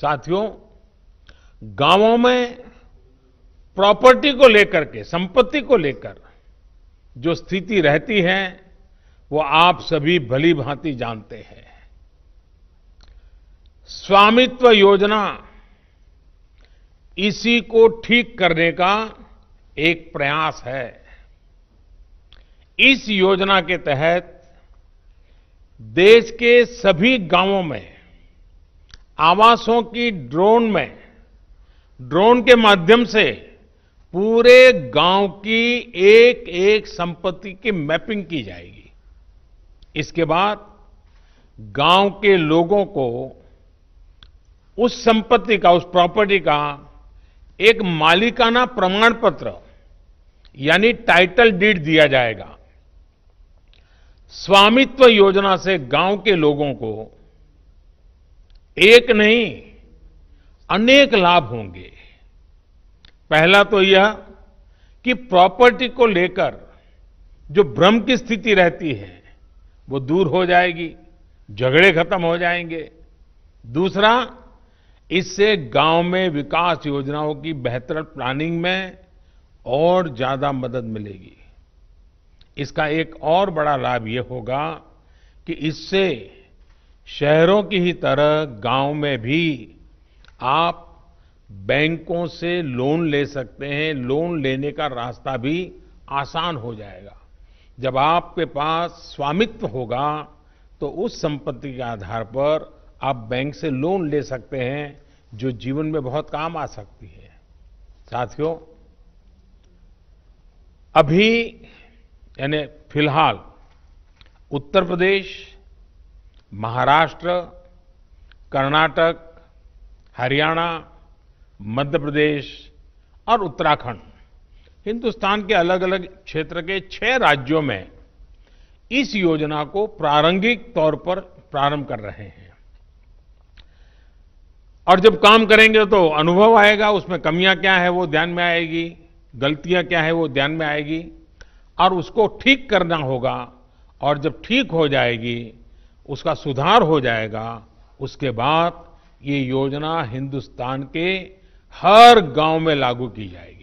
साथियों गांवों में प्रॉपर्टी को लेकर के संपत्ति को लेकर जो स्थिति रहती है वो आप सभी भली भांति जानते हैं स्वामित्व योजना इसी को ठीक करने का एक प्रयास है इस योजना के तहत देश के सभी गांवों में आवासों की ड्रोन में ड्रोन के माध्यम से पूरे गांव की एक एक संपत्ति की मैपिंग की जाएगी इसके बाद गांव के लोगों को उस संपत्ति का उस प्रॉपर्टी का एक मालिकाना प्रमाण पत्र यानी टाइटल डीड दिया जाएगा स्वामित्व योजना से गांव के लोगों को एक नहीं अनेक लाभ होंगे पहला तो यह कि प्रॉपर्टी को लेकर जो भ्रम की स्थिति रहती है वो दूर हो जाएगी झगड़े खत्म हो जाएंगे दूसरा इससे गांव में विकास योजनाओं की बेहतर प्लानिंग में और ज्यादा मदद मिलेगी इसका एक और बड़ा लाभ यह होगा कि इससे शहरों की ही तरह गांव में भी आप बैंकों से लोन ले सकते हैं लोन लेने का रास्ता भी आसान हो जाएगा जब आपके पास स्वामित्व होगा तो उस संपत्ति के आधार पर आप बैंक से लोन ले सकते हैं जो जीवन में बहुत काम आ सकती है साथियों अभी यानी फिलहाल उत्तर प्रदेश महाराष्ट्र कर्नाटक हरियाणा मध्य प्रदेश और उत्तराखंड हिंदुस्तान के अलग अलग क्षेत्र के छह राज्यों में इस योजना को प्रारंभिक तौर पर प्रारंभ कर रहे हैं और जब काम करेंगे तो अनुभव आएगा उसमें कमियां क्या है वो ध्यान में आएगी गलतियां क्या है वो ध्यान में आएगी और उसको ठीक करना होगा और जब ठीक हो जाएगी उसका सुधार हो जाएगा उसके बाद ये योजना हिंदुस्तान के हर गांव में लागू की जाएगी